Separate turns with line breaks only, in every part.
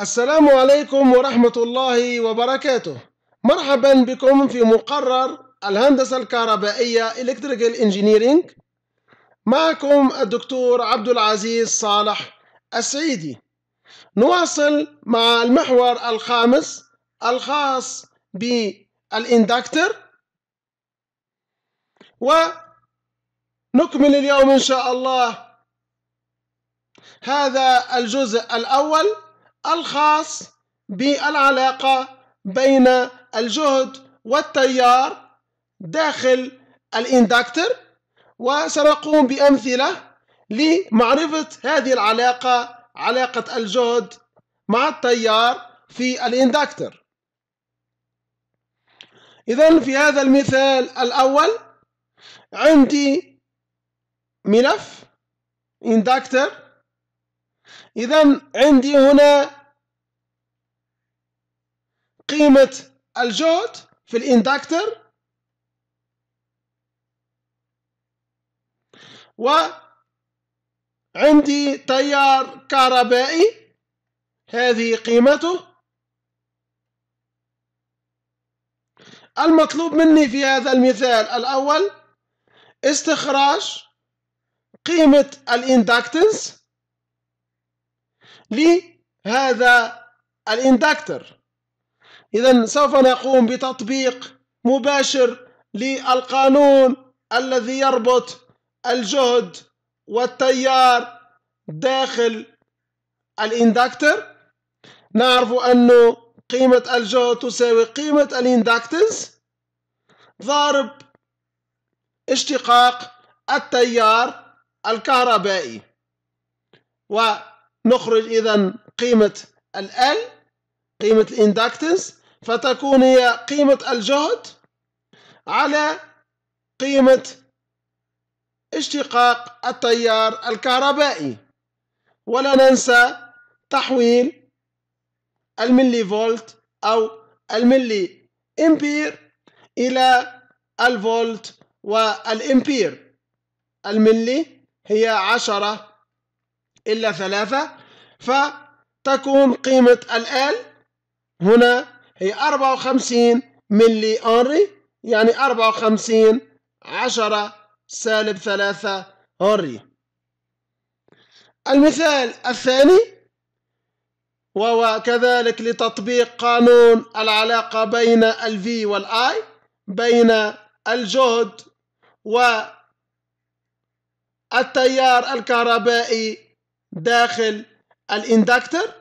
السلام عليكم ورحمة الله وبركاته مرحبا بكم في مقرر الهندسة الكهربائية Electrical Engineering معكم الدكتور عبد العزيز صالح السعيدي نواصل مع المحور الخامس الخاص بالاندكتر ونكمل اليوم إن شاء الله هذا الجزء الأول الخاص بالعلاقة بين الجهد والتيار داخل الاندكتر وسنقوم بأمثلة لمعرفة هذه العلاقة علاقة الجهد مع التيار في الاندكتر إذا في هذا المثال الأول عندي ملف اندكتر إذا عندي هنا قيمة الجهد في الاندكتر وعندي تيار كهربائي هذه قيمته المطلوب مني في هذا المثال الأول استخراج قيمة الاندكتنس لهذا الاندكتر إذا سوف نقوم بتطبيق مباشر للقانون الذي يربط الجهد والتيار داخل الاندكتر نعرف أن قيمة الجهد تساوي قيمة الاندكتنس ضارب اشتقاق التيار الكهربائي و نخرج إذا قيمة ال قيمة الاندكتنس فتكون هي قيمة الجهد على قيمة اشتقاق التيار الكهربائي ولا ننسى تحويل الملي فولت أو الملي إمبير إلى الفولت والإمبير الملي هي عشرة إلا ثلاثة فتكون قيمة الآل هنا هي أربعة وخمسين ملي أنري يعني أربعة وخمسين عشرة سالب ثلاثة أنري المثال الثاني وهو كذلك لتطبيق قانون العلاقة بين ال V وال I بين الجهد والتيار الكهربائي داخل الاندكتر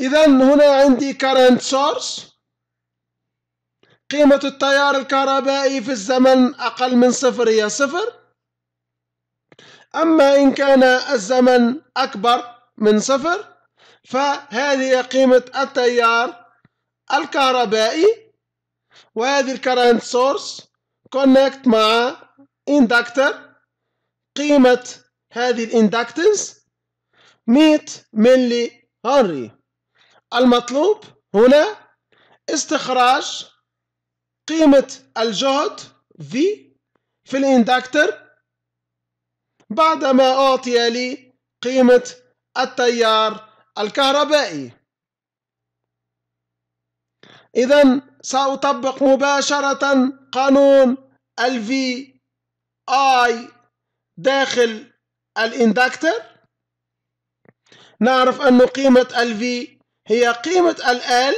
اذا هنا عندي current source قيمة التيار الكهربائي في الزمن أقل من صفر هي صفر أما إن كان الزمن أكبر من صفر فهذه قيمة التيار الكهربائي وهذه الكارنت سورس كونكت مع اندكتر قيمة هذه الاندكتنس 100 ملي هنري المطلوب هنا استخراج قيمة الجهد V في الاندكتر بعدما أعطي لي قيمة التيار الكهربائي إذا سأطبق مباشرة قانون الفي VI داخل الاندكتر نعرف أن قيمة ال V هي قيمة ال L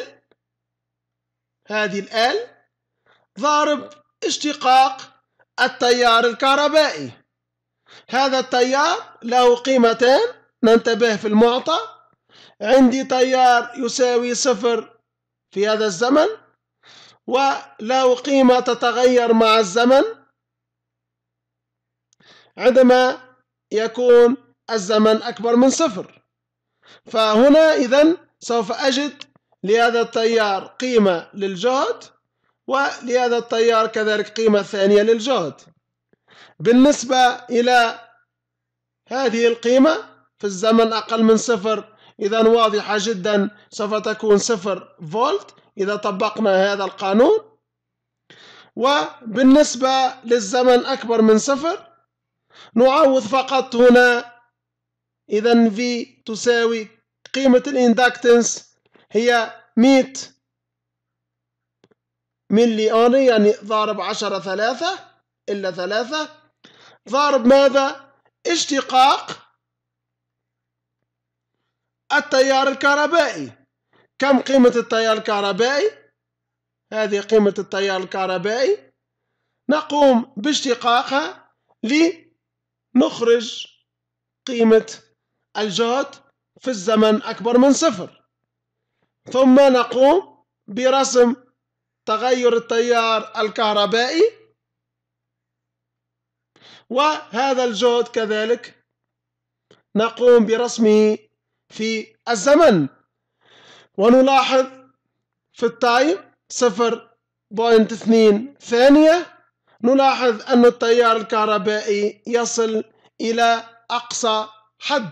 هذه ال L ضارب اشتقاق التيار الكهربائي هذا التيار له قيمتان ننتبه في المعطى عندي تيار يساوي صفر في هذا الزمن وله قيمة تتغير مع الزمن عندما يكون الزمن أكبر من صفر فهنا إذا سوف أجد لهذا التيار قيمة للجهد ولهذا التيار كذلك قيمة ثانية للجهد بالنسبة إلى هذه القيمة في الزمن أقل من صفر إذا واضحة جدا سوف تكون صفر فولت إذا طبقنا هذا القانون وبالنسبة للزمن أكبر من صفر نعوض فقط هنا إذا في تساوي قيمة الاندكتنس هي 100 ملي أونري يعني ضارب 10 ثلاثة إلا ثلاثة ضارب ماذا؟ اشتقاق التيار الكهربائي كم قيمة التيار الكهربائي؟ هذه قيمة التيار الكهربائي نقوم باشتقاقها ل نخرج قيمة الجهد في الزمن أكبر من صفر ثم نقوم برسم تغير التيار الكهربائي وهذا الجهد كذلك نقوم برسمه في الزمن ونلاحظ في التايم 0.2 ثانية نلاحظ أن التيار الكهربائي يصل إلى أقصى حد